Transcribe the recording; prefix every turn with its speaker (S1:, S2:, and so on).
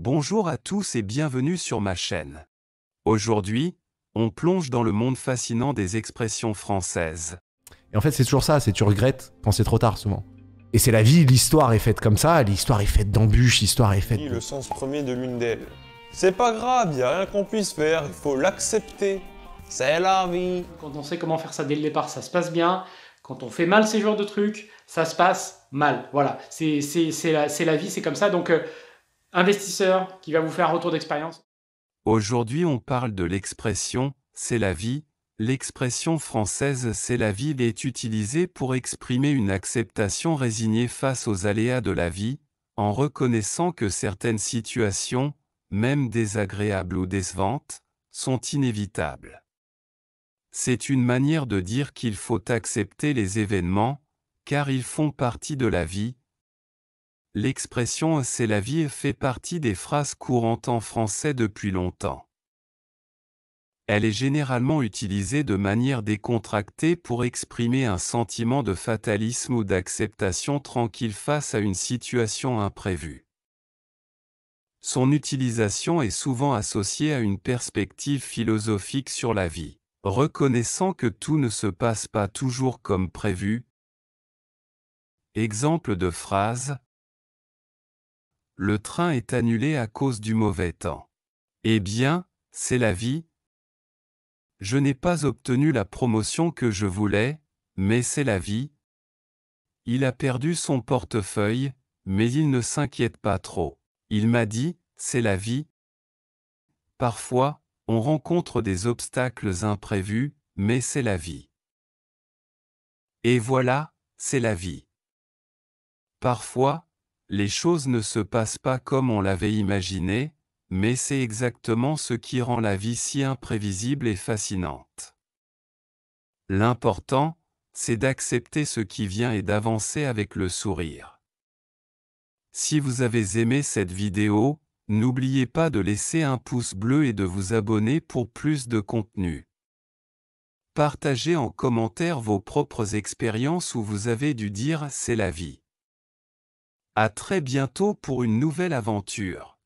S1: Bonjour à tous et bienvenue sur ma chaîne. Aujourd'hui, on plonge dans le monde fascinant des expressions françaises. Et en fait, c'est toujours ça, c'est tu regrettes quand c'est trop tard souvent. Et c'est la vie, l'histoire est faite comme ça, l'histoire est faite d'embûches, l'histoire est faite... Le sens premier de l'une d'elles. C'est pas grave, y a rien qu'on puisse faire, il faut l'accepter. C'est la vie. Quand on sait comment faire ça dès le départ, ça se passe bien. Quand on fait mal ces genres de trucs, ça se passe mal. Voilà, c'est la, la vie, c'est comme ça. Donc... Euh, investisseur qui va vous faire un retour d'expérience. Aujourd'hui, on parle de l'expression c'est la vie. L'expression française c'est la vie est utilisée pour exprimer une acceptation résignée face aux aléas de la vie, en reconnaissant que certaines situations, même désagréables ou décevantes, sont inévitables. C'est une manière de dire qu'il faut accepter les événements, car ils font partie de la vie, L'expression c'est la vie fait partie des phrases courantes en français depuis longtemps. Elle est généralement utilisée de manière décontractée pour exprimer un sentiment de fatalisme ou d'acceptation tranquille face à une situation imprévue. Son utilisation est souvent associée à une perspective philosophique sur la vie, reconnaissant que tout ne se passe pas toujours comme prévu. Exemple de phrase le train est annulé à cause du mauvais temps. Eh bien, c'est la vie. Je n'ai pas obtenu la promotion que je voulais, mais c'est la vie. Il a perdu son portefeuille, mais il ne s'inquiète pas trop. Il m'a dit, c'est la vie. Parfois, on rencontre des obstacles imprévus, mais c'est la vie. Et voilà, c'est la vie. Parfois, les choses ne se passent pas comme on l'avait imaginé, mais c'est exactement ce qui rend la vie si imprévisible et fascinante. L'important, c'est d'accepter ce qui vient et d'avancer avec le sourire. Si vous avez aimé cette vidéo, n'oubliez pas de laisser un pouce bleu et de vous abonner pour plus de contenu. Partagez en commentaire vos propres expériences où vous avez dû dire c'est la vie. À très bientôt pour une nouvelle aventure.